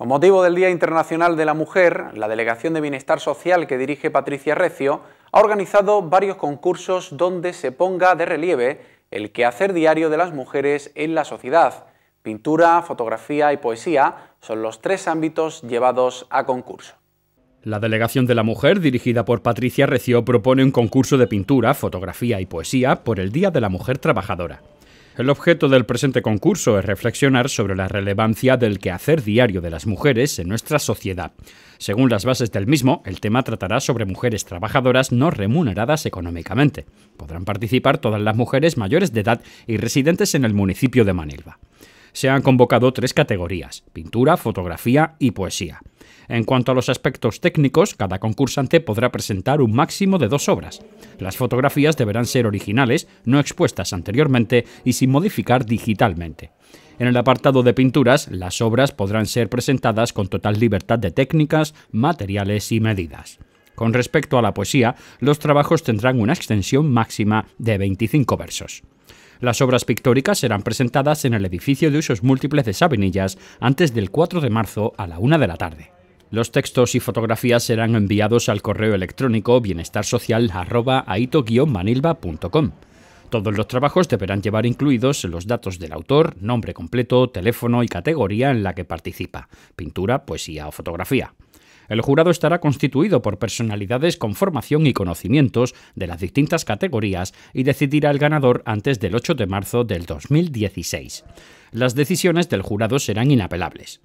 Con motivo del Día Internacional de la Mujer, la Delegación de Bienestar Social que dirige Patricia Recio ha organizado varios concursos donde se ponga de relieve el quehacer diario de las mujeres en la sociedad. Pintura, fotografía y poesía son los tres ámbitos llevados a concurso. La Delegación de la Mujer, dirigida por Patricia Recio, propone un concurso de pintura, fotografía y poesía por el Día de la Mujer Trabajadora. El objeto del presente concurso es reflexionar sobre la relevancia del quehacer diario de las mujeres en nuestra sociedad. Según las bases del mismo, el tema tratará sobre mujeres trabajadoras no remuneradas económicamente. Podrán participar todas las mujeres mayores de edad y residentes en el municipio de Manilva. Se han convocado tres categorías, pintura, fotografía y poesía. En cuanto a los aspectos técnicos, cada concursante podrá presentar un máximo de dos obras. Las fotografías deberán ser originales, no expuestas anteriormente y sin modificar digitalmente. En el apartado de pinturas, las obras podrán ser presentadas con total libertad de técnicas, materiales y medidas. Con respecto a la poesía, los trabajos tendrán una extensión máxima de 25 versos. Las obras pictóricas serán presentadas en el edificio de usos múltiples de Sabinillas antes del 4 de marzo a la 1 de la tarde. Los textos y fotografías serán enviados al correo electrónico bienestarsocial.aito-manilva.com. Todos los trabajos deberán llevar incluidos los datos del autor, nombre completo, teléfono y categoría en la que participa, pintura, poesía o fotografía. El jurado estará constituido por personalidades con formación y conocimientos de las distintas categorías y decidirá el ganador antes del 8 de marzo del 2016. Las decisiones del jurado serán inapelables.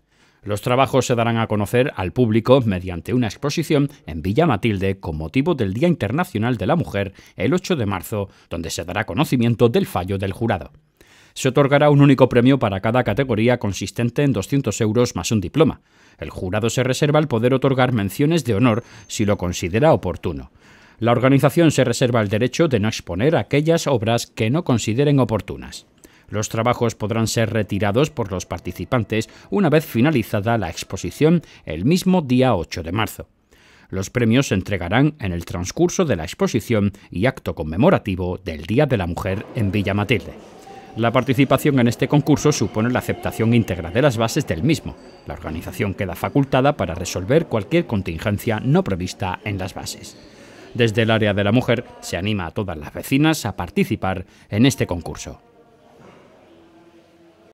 Los trabajos se darán a conocer al público mediante una exposición en Villa Matilde con motivo del Día Internacional de la Mujer el 8 de marzo, donde se dará conocimiento del fallo del jurado se otorgará un único premio para cada categoría consistente en 200 euros más un diploma. El jurado se reserva el poder otorgar menciones de honor si lo considera oportuno. La organización se reserva el derecho de no exponer aquellas obras que no consideren oportunas. Los trabajos podrán ser retirados por los participantes una vez finalizada la exposición el mismo día 8 de marzo. Los premios se entregarán en el transcurso de la exposición y acto conmemorativo del Día de la Mujer en Villa Matilde. La participación en este concurso supone la aceptación íntegra de las bases del mismo. La organización queda facultada para resolver cualquier contingencia no prevista en las bases. Desde el área de la mujer se anima a todas las vecinas a participar en este concurso.